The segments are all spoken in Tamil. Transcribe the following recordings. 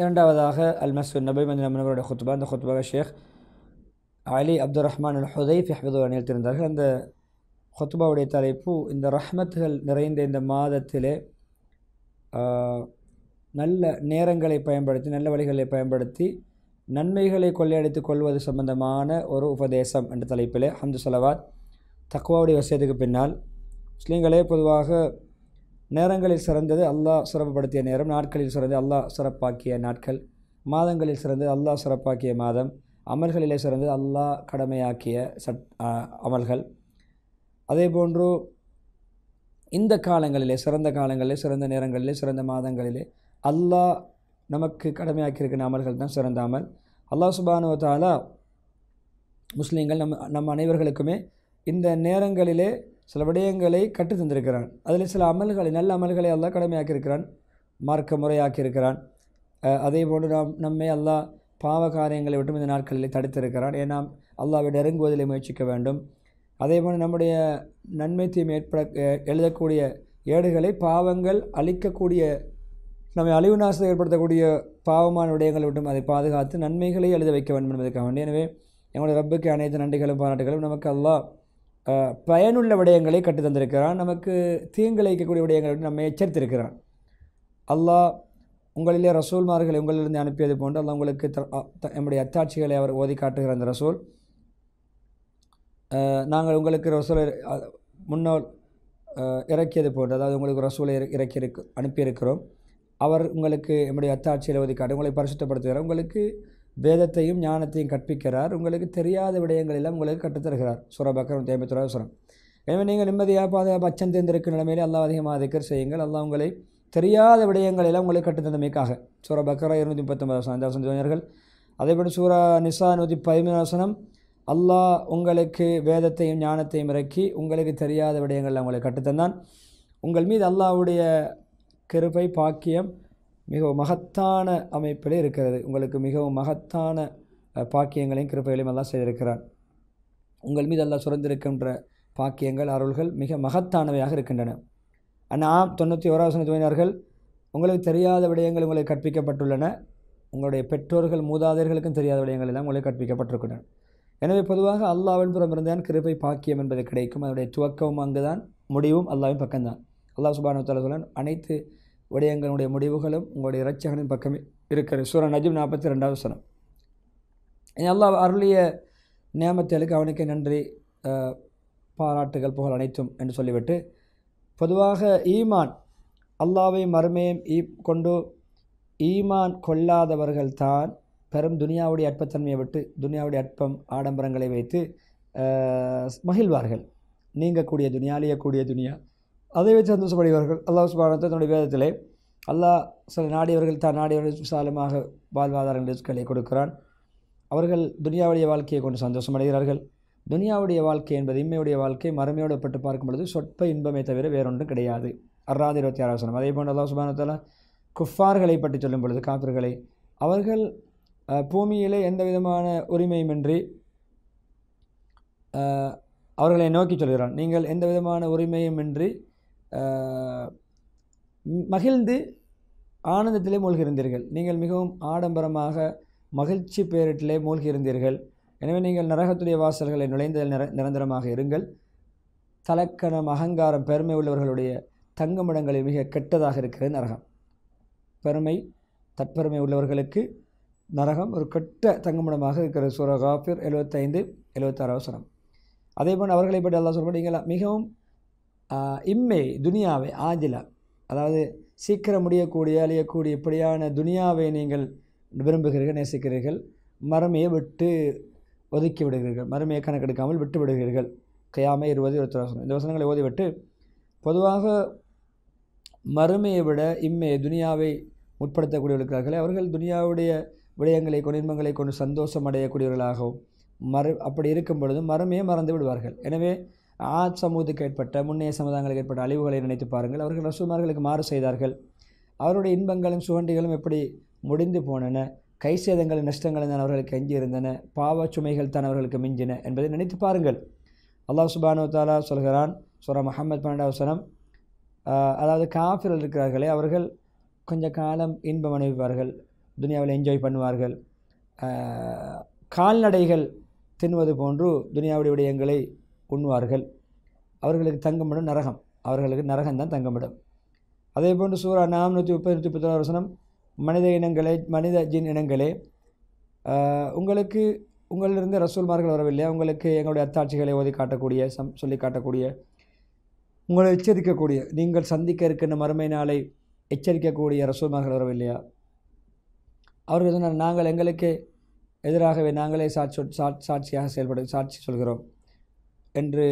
இரண்டாவதாக அல் மசூத் நபை மதி நம்மளோட ஹுத்பா அந்த ஹுத்பாக ஷேக் அலி அப்துல் ரஹ்மான் அல் ஹுதை ஃபிஹபது அணியத்திருந்தார்கள் அந்த ஹுத்பாவுடைய தலைப்பு இந்த ரஹ்மத்துகள் நிறைந்த இந்த மாதத்திலே நல்ல நேரங்களை பயன்படுத்தி நல்ல வழிகளை பயன்படுத்தி நன்மைகளை கொள்ளையடித்து கொள்வது சம்பந்தமான ஒரு உபதேசம் என்ற தலைப்பில் ஹம்து சலவாத் தக்குவாவுடைய வசியத்துக்கு பின்னால் முஸ்லீம்களே பொதுவாக நேரங்களில் சிறந்தது அல்லாஹ் சிறப்புப்படுத்திய நேரம் நாட்களில் சிறந்து அல்லாஹ் சிறப்பாக்கிய நாட்கள் மாதங்களில் சிறந்து அல்லாஹ் சிறப்பாக்கிய மாதம் அமல்களிலே சிறந்து அல்லாஹ் கடமையாக்கிய சட் அமல்கள் அதே போன்று இந்த காலங்களிலே சிறந்த காலங்களிலே சிறந்த நேரங்களிலே சிறந்த மாதங்களிலே அல்லாஹ் நமக்கு கடமையாக்கியிருக்கிற அமல்கள் தான் சிறந்த அமல் அல்லாஹ் தாலா முஸ்லீம்கள் நம் நம் அனைவர்களுக்குமே இந்த நேரங்களிலே சில விடயங்களை கற்று தந்திருக்கிறான் அதில் சில அமல்களை நல்ல அமல்களை அல்லாஹ் கடமையாக்கியிருக்கிறான் மார்க்க முறையாக்கியிருக்கிறான் அதே போன்று நாம் நம்மை அல்லாஹ் பாவ காரியங்களை விட்டும் இந்த நாட்களில் தடுத்திருக்கிறான் ஏன்னா அல்லாவை நெருங்குவதில் முயற்சிக்க வேண்டும் அதே போன்று நம்முடைய நன்மை தீமை ஏற்பட எழுதக்கூடிய ஏடுகளை பாவங்கள் அழிக்கக்கூடிய நம்மை அழிவு நாசத்தை ஏற்படுத்தக்கூடிய பாவமான விடயங்களை விட்டும் அதை பாதுகாத்து நன்மைகளை எழுத வைக்க வேண்டும் என்பதற்காக வேண்டி எனவே எங்களுடைய ரப்புக்கு அனைத்து நன்றிகளும் பாராட்டுகளும் நமக்கு அல்லா பயனுள்ள விடயங்களை கற்று தந்திருக்கிறான் நமக்கு தீங்கிழைக்கக்கூடிய விடயங்களை விட்டு நம்மை எச்சரித்திருக்கிறான் அல்லாஹ் உங்களிலே ரசூல்மார்களை உங்களிலிருந்து அனுப்பியது போன்று அல்ல உங்களுக்கு நம்முடைய அத்தாட்சிகளை அவர் ஓதி காட்டுகிற அந்த ரசூல் நாங்கள் உங்களுக்கு ரசூலை முன்னால் இறக்கியது போன்று அதாவது உங்களுக்கு ரசூலை இறக்கி இறக்கியிருக்கு அனுப்பியிருக்கிறோம் அவர் உங்களுக்கு நம்முடைய அத்தாட்சியில் ஒதுக்காடு உங்களை பரிசுத்தப்படுத்துகிறார் உங்களுக்கு வேதத்தையும் ஞானத்தையும் கற்பிக்கிறார் உங்களுக்கு தெரியாத விடயங்களெல்லாம் உங்களுக்கு கற்றுத்தருகிறார் சுரபக்கரம் தேம்பத்துறாரு சுரம் எனவே நீங்கள் நிம்மதியாக பாதுகாப்பு அச்சம் தேர்ந்திருக்கும் நிலைமையிலே எல்லாம் அதிகமாக திக்கர் செய்யுங்கள் எல்லாம் உங்களை தெரியாத விடயங்களெல்லாம் உங்களுக்கு கட்டுத்தந்தமைக்காக சூரா பக்கரா இருநூற்றி முப்பத்தொன்பது வசனம் அஞ்சாவசம் அதே அதேபோல் சூரா நிசா நூற்றி பதிமூணு வசனம் அல்லாஹ் உங்களுக்கு வேதத்தையும் ஞானத்தையும் இறக்கி உங்களுக்கு தெரியாத விடயங்களில் உங்களை கட்டுத்தந்தான் உங்கள் மீது அல்லாவுடைய கிருபை பாக்கியம் மிகவும் மகத்தான அமைப்பில் இருக்கிறது உங்களுக்கு மிகவும் மகத்தான பாக்கியங்களையும் கிருப்பைகளையும் எல்லாம் செய்திருக்கிறார் உங்கள் மீது எல்லாம் சுரந்திருக்கின்ற பாக்கியங்கள் அருள்கள் மிக மகத்தானவையாக இருக்கின்றன நாம் தொண்ணூற்றி ஓராசன துணையினர்கள் உங்களுக்கு தெரியாத விடயங்கள் உங்களுக்கு கற்பிக்கப்பட்டுள்ளன உங்களுடைய பெற்றோர்கள் மூதாதையர்களுக்கும் தெரியாத விடயங்கள் எல்லாம் உங்களுக்கு கற்பிக்கப்பட்டிருக்கின்றன எனவே பொதுவாக அல்லாவின் புறம் இருந்தான் கிருபை பாக்கியம் என்பது கிடைக்கும் அதனுடைய துவக்கமும் அங்குதான் முடிவும் அல்லாவின் பக்கம்தான் அல்லாஹ் சுபானு தலா அனைத்து எங்களுடைய முடிவுகளும் உங்களுடைய இரட்சகனின் பக்கமே இருக்கிறது சூரன் நஜீப் நாற்பத்தி ரெண்டாவது சனம் எல்லா அருளிய நியமத்தலுக்கு அவனுக்கு நன்றி பாராட்டுகள் புகழ் அனைத்தும் என்று சொல்லிவிட்டு பொதுவாக ஈமான் அல்லாவை மறுமையும் ஈ கொண்டு ஈமான் கொள்ளாதவர்கள் தான் பெரும் துனியாவுடைய அற்பத்தன்மையை விட்டு துனியாவுடைய அற்பம் ஆடம்பரங்களை வைத்து மகிழ்வார்கள் நீங்கக்கூடிய துனியா அழியக்கூடிய துனியா அதை வச்சு சந்தோஷப்படுவார்கள் அல்லாஹ் சுபானத்தை தன்னுடைய வேதத்திலே அல்லாஹ் சில நாடியவர்கள் தான் நாடியவர்கள் விசாலமாக வாழ்வாதாரங்கள் நிகழ்ச்சிகளை கொடுக்கிறான் அவர்கள் துனியாவுடைய வாழ்க்கையை கொண்டு சந்தோஷமடைகிறார்கள் துனியாவுடைய வாழ்க்கை என்பது இம்மையுடைய வாழ்க்கை பட்டு பார்க்கும் பொழுது சொற்ப இன்பமே தவிர வேறொன்றும் கிடையாது அறாது இருபத்தி ஆறாவது சொன்னம் அதே போன்ற அல்லாஹ் சுபானத்தில் குஃபார்களை பற்றி சொல்லும் பொழுது காப்பிர்களை அவர்கள் பூமியிலே எந்த விதமான உரிமையுமின்றி அவர்களை நோக்கி சொல்கிறான் நீங்கள் எந்த விதமான உரிமையுமின்றி மகிழ்ந்து ஆனந்தத்திலே மூழ்கியிருந்தீர்கள் நீங்கள் மிகவும் ஆடம்பரமாக மகிழ்ச்சி பேரிட்டிலே மூழ்கியிருந்தீர்கள் எனவே நீங்கள் நரகத்துடைய வாசல்களை நுழைந்ததில் நிர நிரந்தரமாக இருங்கள் தலக்கணம் அகங்காரம் பெருமை உள்ளவர்களுடைய தங்குமிடங்களில் மிக கெட்டதாக இருக்கிறது நரகம் பெருமை தற்பெருமை உள்ளவர்களுக்கு நரகம் ஒரு கெட்ட தங்குமிடமாக இருக்கிறது சூர எழுபத்தைந்து எழுபத்தாறு அவசரம் அதேபோல் அவர்களை பற்றி எல்லாம் சொல்லும்போது நீங்கள் மிகவும் இம்மை துனியாவை ஆஜில அதாவது சீக்கிரம் முடியக்கூடிய அழியக்கூடிய இப்படியான துனியாவை நீங்கள் விரும்புகிறீர்கள் நேசிக்கிறீர்கள் மறுமையை விட்டு ஒதுக்கி விடுகிறீர்கள் மறுமையை கணக்கெடுக்காமல் விட்டு விடுகிறீர்கள் கையாமை இருபது இருபத்தி வசனம் இந்த வசனங்களை ஓதிவிட்டு பொதுவாக மறுமையை விட இம்மை துனியாவை முற்படுத்தக்கூடியவர்களார்களே அவர்கள் துனியாவுடைய விடயங்களை கொண்டு இன்பங்களை கொண்டு சந்தோஷம் அடையக்கூடியவர்களாகவும் மறு அப்படி இருக்கும் பொழுது மரமே மறந்து விடுவார்கள் எனவே ஆத் சமூகத்துக்கு ஏற்பட்ட முன்னைய சமுதாயங்களுக்கு ஏற்பட்ட அழிவுகளை நினைத்து பாருங்கள் அவர்கள் ரசூமார்களுக்கு மாறு செய்தார்கள் அவருடைய இன்பங்களும் சுகண்டிகளும் எப்படி முடிந்து போனன கை சேதங்கள் நஷ்டங்கள் தான் அவர்களுக்கு எஞ்சியிருந்தன பாவ சுமைகள் தான் அவர்களுக்கு மிஞ்சின என்பதை நினைத்து பாருங்கள் அல்லாஹ் சுபானு தாலா சொல்கிறான் சுரா முகமது பன்னெண்டாவசனம் அதாவது காஃபில் இருக்கிறார்களே அவர்கள் கொஞ்ச காலம் இன்பம் அனுபவிப்பார்கள் துனியாவில் என்ஜாய் பண்ணுவார்கள் கால்நடைகள் தின்வது போன்று துனியாவுடைய விடயங்களை உண்ணுவார்கள் அவர்களுக்கு தங்குமிடம் நரகம் அவர்களுக்கு நரகம் தான் தங்குமிடம் அதே போன்று சூறா நாம் நூற்றி முப்பது நூற்றி முப்பத்தொரு வருஷம் மனித இனங்களே மனித ஜின் இனங்களே உங்களுக்கு உங்களிலிருந்து ரசூல்மார்கள் வரவில்லையா உங்களுக்கு எங்களுடைய அத்தாட்சிகளை ஓதி காட்டக்கூடிய சம் சொல்லி காட்டக்கூடிய உங்களை எச்சரிக்கக்கூடிய நீங்கள் சந்திக்க இருக்கின்ற மறுமை நாளை எச்சரிக்கக்கூடிய ரசூல்மார்கள் வரவில்லையா அவர்கள் சொன்னால் நாங்கள் எங்களுக்கு எதிராகவே நாங்களே சாட்சி சாட்சியாக செயல்பட சாட்சி சொல்கிறோம் என்று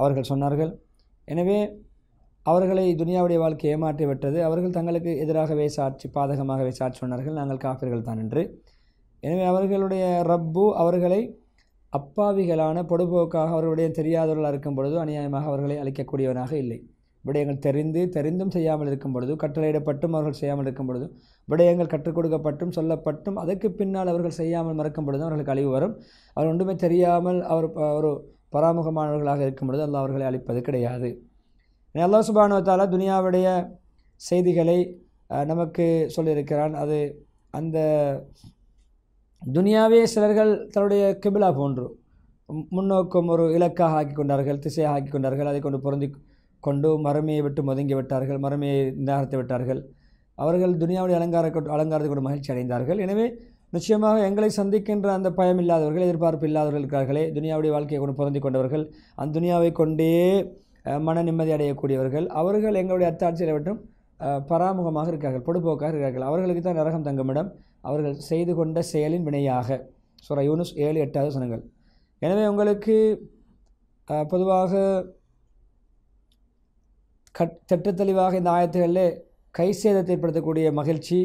அவர்கள் சொன்னார்கள் எனவே அவர்களை துனியாவுடைய வாழ்க்கை ஏமாற்றி விட்டது அவர்கள் தங்களுக்கு எதிராகவே சாட்சி பாதகமாகவே சாட்சி சொன்னார்கள் நாங்கள் காப்பீர்கள் தான் என்று எனவே அவர்களுடைய ரப்பு அவர்களை அப்பாவிகளான பொடுபோக்காக அவர்களுடைய தெரியாதவர்களாக இருக்கும் பொழுது அநியாயமாக அவர்களை அழிக்கக்கூடியவனாக இல்லை விடயங்கள் தெரிந்து தெரிந்தும் செய்யாமல் இருக்கும் பொழுது கட்டளையிடப்பட்டும் அவர்கள் செய்யாமல் இருக்கும் பொழுது விடயங்கள் கற்றுக் கொடுக்கப்பட்டும் சொல்லப்பட்டும் அதற்கு பின்னால் அவர்கள் செய்யாமல் மறக்கும் பொழுது அவர்களுக்கு அழிவு வரும் அவர் ஒன்றுமே தெரியாமல் அவர் ஒரு பராமுகமானவர்களாக இருக்கும் பொழுது அல்லா அவர்களை அழிப்பது கிடையாது நல்லா சுபானுவத்தால் துனியாவுடைய செய்திகளை நமக்கு சொல்லியிருக்கிறான் அது அந்த துனியாவே சிலர்கள் தன்னுடைய கிபிலா போன்று முன்னோக்கம் ஒரு இலக்காக ஆக்கி கொண்டார்கள் திசையாக ஆக்கி கொண்டார்கள் அதை கொண்டு பொருந்தி கொண்டு மரமையை விட்டு ஒதுங்கி விட்டார்கள் மரமையை நிராகரித்து விட்டார்கள் அவர்கள் துனியாவுடைய அலங்கார அலங்காரத்தை கொண்டு மகிழ்ச்சி அடைந்தார்கள் எனவே நிச்சயமாக எங்களை சந்திக்கின்ற அந்த பயம் இல்லாதவர்கள் எதிர்பார்ப்பு இல்லாதவர்கள் இருக்கிறார்களே துனியாவுடைய வாழ்க்கையை கொண்டு பொருந்தி கொண்டவர்கள் அந்த துனியாவை கொண்டே மன நிம்மதி அடையக்கூடியவர்கள் அவர்கள் எங்களுடைய அத்தாட்சியில் மட்டும் பராமுகமாக இருக்கார்கள் பொடுபோக்காக இருக்கிறார்கள் அவர்களுக்கு தான் நரகம் தங்குமிடம் அவர்கள் செய்து கொண்ட செயலின் வினையாக சுர யூனுஸ் ஏழு எட்டாவது சனங்கள் எனவே உங்களுக்கு பொதுவாக கட் தெளிவாக இந்த ஆயத்துகளில் கை சேதத்தை ஏற்படுத்தக்கூடிய மகிழ்ச்சி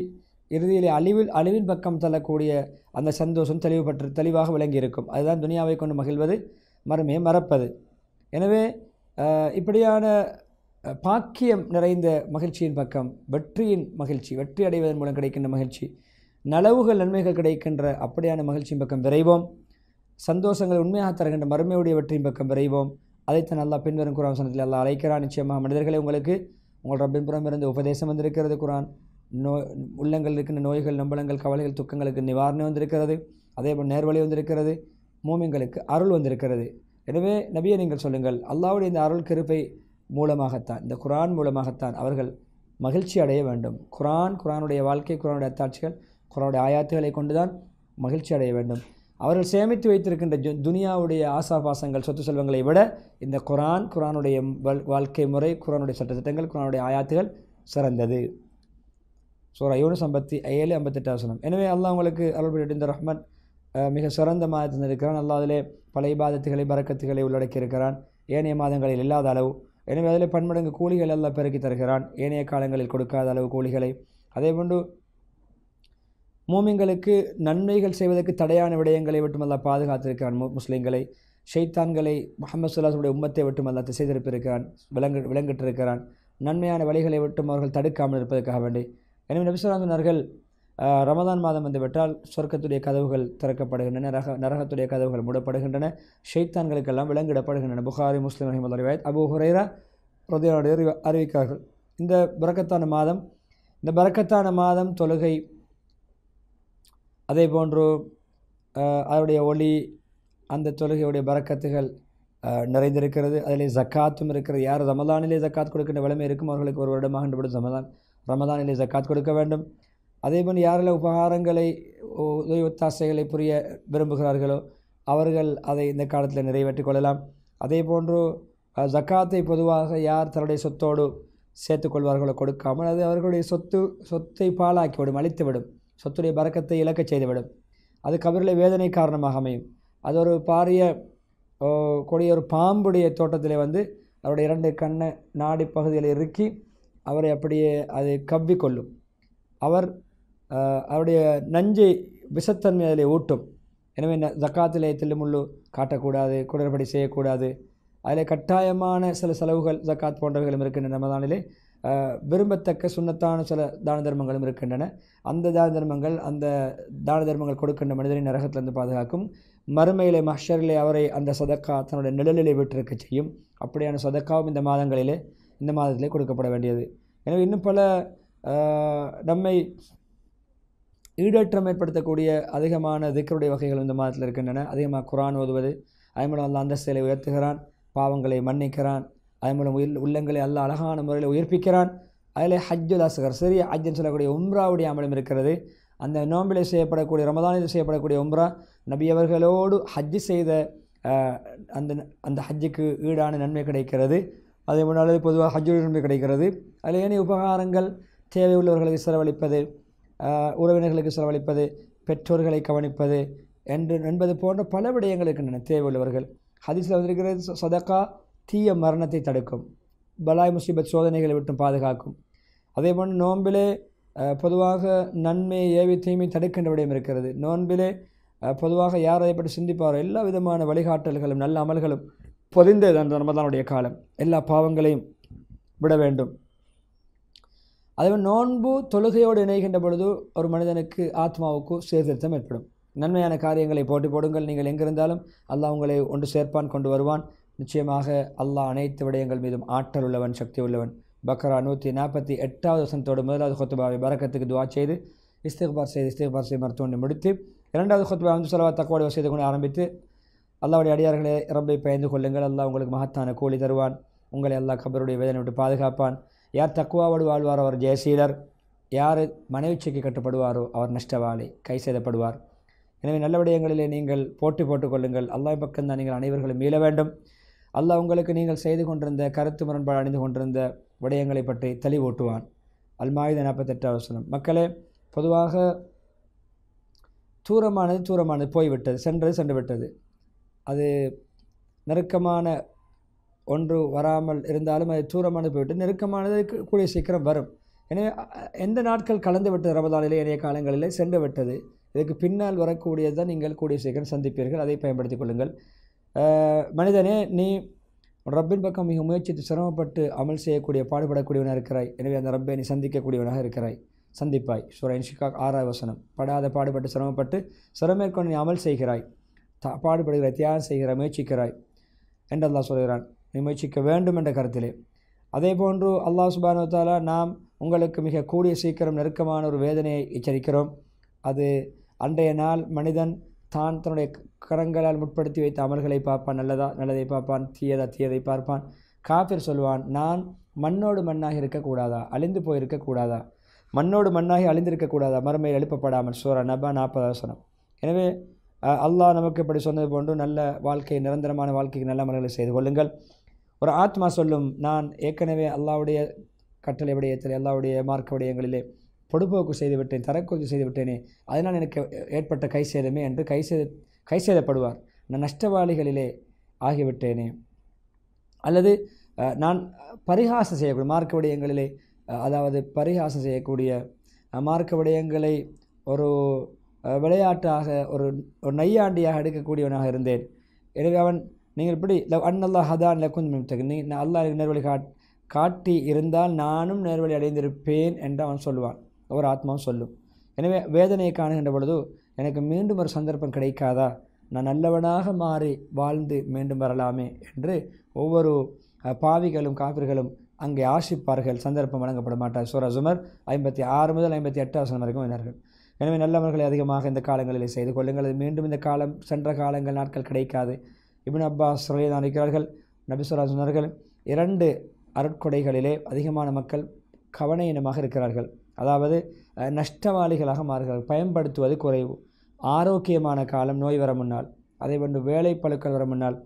இறுதியிலே அழிவில் அழிவின் பக்கம் தள்ளக்கூடிய அந்த சந்தோஷம் தெளிவுபட்டு தெளிவாக விளங்கியிருக்கும் அதுதான் துனியாவை கொண்டு மகிழ்வது மறுமையை மறப்பது எனவே இப்படியான பாக்கியம் நிறைந்த மகிழ்ச்சியின் பக்கம் வெற்றியின் மகிழ்ச்சி வெற்றி அடைவதன் மூலம் கிடைக்கின்ற மகிழ்ச்சி நலவுகள் நன்மைகள் கிடைக்கின்ற அப்படியான மகிழ்ச்சியின் பக்கம் விரைவோம் சந்தோஷங்கள் உண்மையாக தருகின்ற மறுமையுடைய வெற்றியின் பக்கம் விரைவோம் அழைத்த நல்லா பின்வரும் குரான் சனத்தில் அல்லா அழைக்கிறான் நிச்சயமாக மனிதர்களை உங்களுக்கு உங்கள் பின்புறம் இருந்து உபதேசம் வந்திருக்கிறது குரான் நோய் உள்ளங்கள் இருக்கின்ற நோய்கள் நம்பளங்கள் கவலைகள் துக்கங்களுக்கு நிவாரணம் வந்திருக்கிறது அதே போல் நேர்வழி வந்திருக்கிறது மூமிங்களுக்கு அருள் வந்திருக்கிறது எனவே நபியை நீங்கள் சொல்லுங்கள் அல்லாவுடைய இந்த அருள் கிருப்பை மூலமாகத்தான் இந்த குரான் மூலமாகத்தான் அவர்கள் மகிழ்ச்சி அடைய வேண்டும் குரான் குரானுடைய வாழ்க்கை குரானுடைய அத்தாட்சிகள் குரானுடைய ஆயாத்துகளை கொண்டு தான் மகிழ்ச்சி அடைய வேண்டும் அவர்கள் சேமித்து வைத்திருக்கின்ற துனியாவுடைய ஆசாபாசங்கள் சொத்து செல்வங்களை விட இந்த குரான் குரானுடைய வாழ்க்கை முறை குரானுடைய சட்டத்திட்டங்கள் குரானுடைய ஆயாத்துகள் சிறந்தது சோரா யூனிஸ் ஐம்பத்தி ஏழு ஐம்பத்தெட்டு வசனம் எனவே அல்லாஹ் உங்களுக்கு அருள்படி இந்த ரஹ்மான் மிக சிறந்த மாதத்தில் இருக்கிறான் அல்லா அதிலே பல இபாதத்துகளை பறக்கத்துகளை உள்ளடக்கியிருக்கிறான் ஏனைய மாதங்களில் இல்லாத அளவு எனவே அதில் பன்மடங்கு கூலிகள் எல்லாம் பெருக்கி தருகிறான் ஏனைய காலங்களில் கொடுக்காத அளவு கூலிகளை போன்று மூமிங்களுக்கு நன்மைகள் செய்வதற்கு தடையான விடயங்களை மட்டுமல்ல அல்லா பாதுகாத்திருக்கிறான் முஸ்லீம்களை ஷைத்தான்களை முகமது சுல்லாசுடைய உம்மத்தை மட்டுமல்ல அல்லா திசை விளங்கு விளங்கிட்டு விளங்கிட்டிருக்கிறான் நன்மையான வழிகளை விட்டும் அவர்கள் தடுக்காமல் இருப்பதற்காக வேண்டி எனவே நபிசுல்லாசனார்கள் ரமதான் மாதம் வந்துவிட்டால் சொர்க்கத்துடைய கதவுகள் திறக்கப்படுகின்றன நரக நரகத்துடைய கதவுகள் மூடப்படுகின்றன ஷைத்தான்களுக்கெல்லாம் விலங்கிடப்படுகின்றன புகாரி முஸ்லீம் ரஹிமது அறிவாயத் அபு ஹுரைரா ரதியாருடைய அறிவிக்கார்கள் இந்த பறக்கத்தான மாதம் இந்த பறக்கத்தான மாதம் தொழுகை அதே போன்று அதனுடைய ஒளி அந்த தொழுகையுடைய பறக்கத்துகள் நிறைந்திருக்கிறது அதில் ஜக்காத்தும் இருக்கிறது யார் ரமதானிலே ஜக்காத் கொடுக்கின்ற விளமை இருக்கும் அவர்களுக்கு ஒரு வருடமாக கண்டுபிடித்து ரமதான் ரமதானிலே ஜக்காத் கொடுக்க வேண்டும் அதேபோல் யாரில் உபகாரங்களை உதவி ஒத்தாசைகளை புரிய விரும்புகிறார்களோ அவர்கள் அதை இந்த காலத்தில் நிறைவேற்றிக் கொள்ளலாம் அதே போன்று ஜக்காத்தை பொதுவாக யார் தன்னுடைய சொத்தோடு சேர்த்துக்கொள்வார்களோ கொடுக்காமல் அது அவர்களுடைய சொத்து சொத்தை பாழாக்கிவிடும் அழித்துவிடும் சொத்துடைய பறக்கத்தை இழக்கச் செய்துவிடும் அது கபரில் வேதனை காரணமாக அமையும் அது ஒரு பாரிய கொடிய ஒரு பாம்புடைய தோட்டத்தில் வந்து அவருடைய இரண்டு கண்ணை நாடி பகுதியில் இறுக்கி அவரை அப்படியே அது கவ்விக்கொள்ளும் அவர் அவருடைய நஞ்சை விஷத்தன்மை அதில் ஊட்டும் எனவே ஜக்காத்திலே தில்லுமுள்ளு காட்டக்கூடாது குடற்படி செய்யக்கூடாது அதில் கட்டாயமான சில செலவுகள் ஜக்காத் போன்றவைகளும் இருக்கின்ற நமதானிலே விரும்பத்தக்க சுண்ணத்தான சில தான தர்மங்களும் இருக்கின்றன அந்த தான தர்மங்கள் அந்த தான தர்மங்கள் கொடுக்கின்ற மனிதனை நரகத்திலிருந்து பாதுகாக்கும் மறுமையிலே மஷரிலே அவரை அந்த சதக்கா தன்னுடைய நிழலிலே விட்டிருக்க செய்யும் அப்படியான சதக்காவும் இந்த மாதங்களிலே இந்த மாதத்திலே கொடுக்கப்பட வேண்டியது எனவே இன்னும் பல நம்மை ஈடேற்றம் ஏற்படுத்தக்கூடிய அதிகமான திக்கருடைய வகைகள் இந்த மாதத்தில் இருக்கின்றன அதிகமாக குரான் ஓதுவது ஐமலா அந்த அந்தஸ்தலை உயர்த்துகிறான் பாவங்களை மன்னிக்கிறான் அதன் மூலம் உயிர் உள்ளங்களை அல்ல அழகான முறையில் உயிர்ப்பிக்கிறான் அதில் ஹஜ்ஜுல் அஸ்கர் சரி ஹஜ்ஜன் சொல்லக்கூடிய உம்ராவுடைய அமலம் இருக்கிறது அந்த நோம்பில் செய்யப்படக்கூடிய ரமதானில் செய்யப்படக்கூடிய உம்ரா நபி அவர்களோடு ஹஜ்ஜு செய்த அந்த அந்த ஹஜ்ஜுக்கு ஈடான நன்மை கிடைக்கிறது அதே முன்னாலே பொதுவாக ஹஜ்ஜு நன்மை கிடைக்கிறது அதில் ஏனைய உபகாரங்கள் தேவை உள்ளவர்களுக்கு செலவழிப்பது உறவினர்களுக்கு செலவழிப்பது பெற்றோர்களை கவனிப்பது என்று என்பது போன்ற பல விடயங்கள் இருக்கின்றன தேவை உள்ளவர்கள் ஹதீஸில் வந்திருக்கிறது சதக்கா தீய மரணத்தை தடுக்கும் பலாய் முசிபத் சோதனைகளை விட்டும் பாதுகாக்கும் அதே போல் நோன்பிலே பொதுவாக நன்மை ஏவி தீமை தடுக்கின்ற விடயம் இருக்கிறது நோன்பிலே பொதுவாக யார் அதை பற்றி சிந்திப்பாரோ எல்லா விதமான வழிகாட்டல்களும் நல்ல அமல்களும் பொதிந்தது அந்த ரமதானுடைய காலம் எல்லா பாவங்களையும் விட வேண்டும் அதே நோன்பு தொழுகையோடு இணைகின்ற பொழுது ஒரு மனிதனுக்கு ஆத்மாவுக்கு சீர்திருத்தம் ஏற்படும் நன்மையான காரியங்களை போட்டி போடுங்கள் நீங்கள் எங்கிருந்தாலும் அல்லாஹ் உங்களை ஒன்று சேர்ப்பான் கொண்டு வருவான் நிச்சயமாக அல்லாஹ் அனைத்து விடயங்கள் மீதும் ஆற்றல் உள்ளவன் சக்தி உள்ளவன் பக்ரா நூற்றி நாற்பத்தி எட்டாவது வசனத்தோடு முதலாவது ஹொத்துபாவை பரக்கத்துக்கு துவா செய்து இஸ்திக்பார் செய்து இஸ்திக்பார் செய்து மருத்துவனை முடித்து இரண்டாவது ஹொத்துபா வந்து சொல்லவா தக்கோடு செய்து கொண்டு ஆரம்பித்து அல்லாவுடைய அடியார்களே ரப்பை பயந்து கொள்ளுங்கள் அல்லாஹ் உங்களுக்கு மகத்தான கூலி தருவான் உங்களை எல்லா கபருடைய வேதனை விட்டு பாதுகாப்பான் யார் தக்குவாவோடு வாழ்வார் அவர் ஜெயசீலர் யார் மனைவிச்சைக்கு கட்டுப்படுவாரோ அவர் நஷ்டவாளி கை செய்தப்படுவார் எனவே நல்ல விடயங்களிலே நீங்கள் போட்டி போட்டுக்கொள்ளுங்கள் அல்லாஹ் பக்கம்தான் நீங்கள் அனைவர்களும் மீள வேண்டும் அல்லாஹ் உங்களுக்கு நீங்கள் செய்து கொண்டிருந்த கருத்து முரண்பாடு அணிந்து கொண்டிருந்த விடயங்களை பற்றி தெளிவூட்டுவான் அல்மாயுத நாற்பத்தெட்டு அவசரம் மக்களே பொதுவாக தூரமானது தூரமானது போய்விட்டது சென்றது சென்று விட்டது அது நெருக்கமான ஒன்று வராமல் இருந்தாலும் அது தூரமானது போய்விட்டு நெருக்கமானது கூடிய சீக்கிரம் வரும் எனவே எந்த நாட்கள் கலந்து விட்டது ரமதானிலே இணைய காலங்களிலே சென்று விட்டது இதுக்கு பின்னால் தான் நீங்கள் கூடிய சீக்கிரம் சந்திப்பீர்கள் அதை பயன்படுத்திக் கொள்ளுங்கள் மனிதனே நீ ரப்பின் பக்கம் மிக முயற்சித்து சிரமப்பட்டு அமல் செய்யக்கூடிய பாடுபடக்கூடியவனாக இருக்கிறாய் எனவே அந்த ரப்பை நீ சந்திக்கக்கூடியவனாக இருக்கிறாய் சந்திப்பாய் சுரன் ஷிகாக் ஆறாய் வசனம் படாத பாடுபட்டு சிரமப்பட்டு சிரமேற்கொண்டு நீ அமல் செய்கிறாய் த பாடுபடுகிறாய் தியாகம் செய்கிறாய் முயற்சிக்கிறாய் என்று அல்லாஹ் சொல்கிறான் நீ முயற்சிக்க வேண்டும் என்ற கருத்திலே அதே போன்று அல்லாஹ் சுபானு தாலா நாம் உங்களுக்கு மிக கூடிய சீக்கிரம் நெருக்கமான ஒரு வேதனையை எச்சரிக்கிறோம் அது அன்றைய நாள் மனிதன் தான் தன்னுடைய கரங்களால் முற்படுத்தி வைத்த அமல்களை பார்ப்பான் நல்லதா நல்லதை பார்ப்பான் தீயதா தீயதை பார்ப்பான் காஃபிர் சொல்வான் நான் மண்ணோடு மண்ணாக இருக்கக்கூடாதா அழிந்து போயிருக்கக்கூடாதா மண்ணோடு மண்ணாகி அழிந்திருக்கக்கூடாதா மறுமையில் எழுப்பப்படாமல் சோரா நபா நாற்பது அவசரம் எனவே அல்லாஹ் நமக்கு இப்படி சொன்னது போன்று நல்ல வாழ்க்கை நிரந்தரமான வாழ்க்கைக்கு நல்ல மலர்களை செய்து கொள்ளுங்கள் ஒரு ஆத்மா சொல்லும் நான் ஏற்கனவே அல்லாவுடைய கட்டளை விடயத்தில் எல்லாவுடைய மார்க்க விடயங்களிலே பொடுபோக்கு செய்துவிட்டேன் தரக்குறைவு செய்துவிட்டேனே அதனால் எனக்கு ஏற்பட்ட கை சேதமே என்று கை சேத கை சேதப்படுவார் நான் நஷ்டவாளிகளிலே ஆகிவிட்டேனே அல்லது நான் பரிகாசம் செய்யக்கூடிய மார்க்க விடயங்களிலே அதாவது பரிகாசம் செய்யக்கூடிய மார்க்க விடயங்களை ஒரு விளையாட்டாக ஒரு ஒரு நையாண்டியாக எடுக்கக்கூடியவனாக இருந்தேன் எனவே அவன் நீங்கள் இப்படி லவ் அண்ணல்லா ஹதான் லக்குன் மிம்தக் நீ அல்லா நேர்வழி காட் காட்டி இருந்தால் நானும் நேர்வழி அடைந்திருப்பேன் என்று அவன் சொல்வான் அவர் ஆத்மா சொல்லும் எனவே வேதனையை காணுகின்ற பொழுது எனக்கு மீண்டும் ஒரு சந்தர்ப்பம் கிடைக்காதா நான் நல்லவனாக மாறி வாழ்ந்து மீண்டும் வரலாமே என்று ஒவ்வொரு பாவிகளும் காப்பிர்களும் அங்கே ஆசிப்பார்கள் சந்தர்ப்பம் வழங்கப்பட மாட்டார் சூரா சுமர் ஐம்பத்தி ஆறு முதல் ஐம்பத்தி எட்டு ஆசனம் வரைக்கும் இனர்கள் எனவே நல்லவர்களை அதிகமாக இந்த காலங்களில் செய்து கொள்ளுங்கள் மீண்டும் இந்த காலம் சென்ற காலங்கள் நாட்கள் கிடைக்காது இபின் அப்பாஸ் சுரையில் நபி நபிசுல்லா சொன்னார்கள் இரண்டு அருட்கொடைகளிலே அதிகமான மக்கள் கவனயினமாக இருக்கிறார்கள் அதாவது நஷ்டவாளிகளாக மாறுகிறார்கள் பயன்படுத்துவது குறைவு ஆரோக்கியமான காலம் நோய் வர முன்னால் அதை கொண்டு வேலை பழுக்கள் வர முன்னால்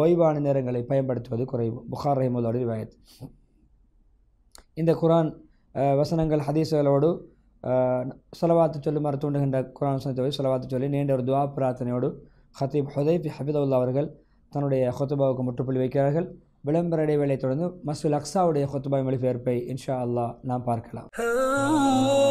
ஓய்வான நேரங்களை பயன்படுத்துவது குறைவு புகார் ரஹிமுல்லோட ரிவாயத் இந்த குரான் வசனங்கள் ஹதீஸ்களோடு சொலவாத்து சொல்லுமாறு தூண்டுகின்ற குரான் வசனத்தை சொலவாத்து சொல்லி நீண்ட ஒரு துவா பிரார்த்தனையோடு ஹத்தீப் ஹுதைப் ஹபிதவுல்லா அவர்கள் தன்னுடைய ஹொத்துபாவுக்கு முற்றுப்புள்ளி வைக்கிறார்கள் விளம்பர இடைவேளை தொடர்ந்து மசூல் அக்ஸாவுடைய கொத்துபாய் மொழிபெயர்ப்பை இன்ஷா அல்லா நாம் பார்க்கலாம்